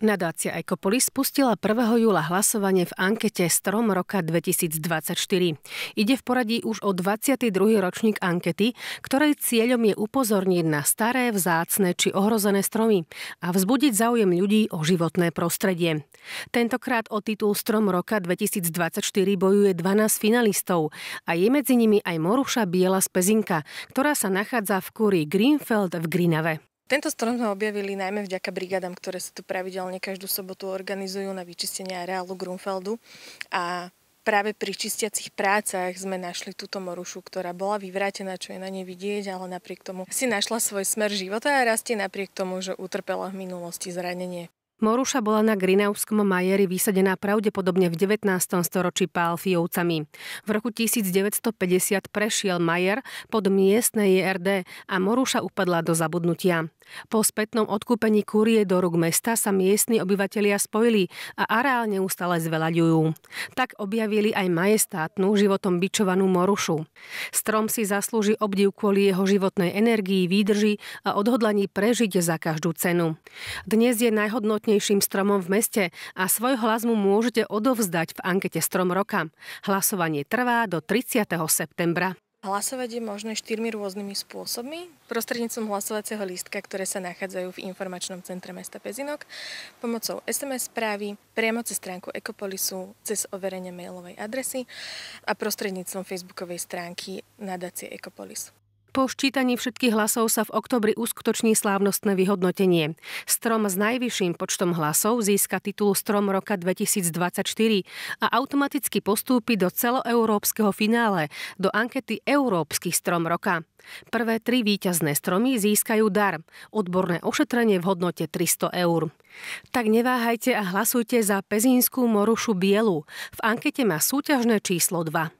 Nadácia Ecopolis spustila 1. júla hlasovanie v ankete Strom roka 2024. Ide v poradí už o 22. ročník ankety, ktorej cieľom je upozorniť na staré, vzácne či ohrozené stromy a vzbudiť záujem ľudí o životné prostredie. Tentokrát o titul Strom roka 2024 bojuje 12 finalistov a je medzi nimi aj Moruša Biela z Pezinka, ktorá sa nachádza v kúrii Greenfeld v Grinave. Tento strom sme objavili najmä vďaka brigádam, ktoré sa tu pravidelne každú sobotu organizujú na vyčistenie areálu Grunfeldu a práve pri čistiacich prácach sme našli túto morušu, ktorá bola vyvrátená, čo je na nej vidieť, ale napriek tomu si našla svoj smer života a rastie napriek tomu, že utrpela v minulosti zranenie. Moruša bola na Grinavskom majeri vysadená pravdepodobne v 19. storočí pálfijovcami. V roku 1950 prešiel majer pod miestne JRD a Moruša upadla do zabudnutia. Po spätnom odkúpení kurie do rúk mesta sa miestni obyvatelia spojili a areál neustále zvelaďujú. Tak objavili aj majestátnu, životom bičovanú Morušu. Strom si zaslúži obdiv kvôli jeho životnej energii, výdrži a odhodlaní prežiť za každú cenu. Dnes je najhodnotnejší najkvalitnejším stromom v meste a svoj hlas mu môžete odovzdať v ankete Strom roka. Hlasovanie trvá do 30. septembra. Hlasovať je možné štyrmi rôznymi spôsobmi. prostrednícom hlasovacieho lístka, ktoré sa nachádzajú v informačnom centre mesta Pezinok, pomocou SMS správy, priamo cez stránku Ekopolisu, cez overenie mailovej adresy a prostredníctvom facebookovej stránky nadácie Ekopolis. Po ščítaní všetkých hlasov sa v oktobri uskutoční slávnostné vyhodnotenie. Strom s najvyšším počtom hlasov získa titul Strom roka 2024 a automaticky postúpi do celoeurópskeho finále, do ankety Európsky strom roka. Prvé tri víťazné stromy získajú dar, odborné ošetrenie v hodnote 300 eur. Tak neváhajte a hlasujte za Pezínskú morušu bielu. V ankete má súťažné číslo 2.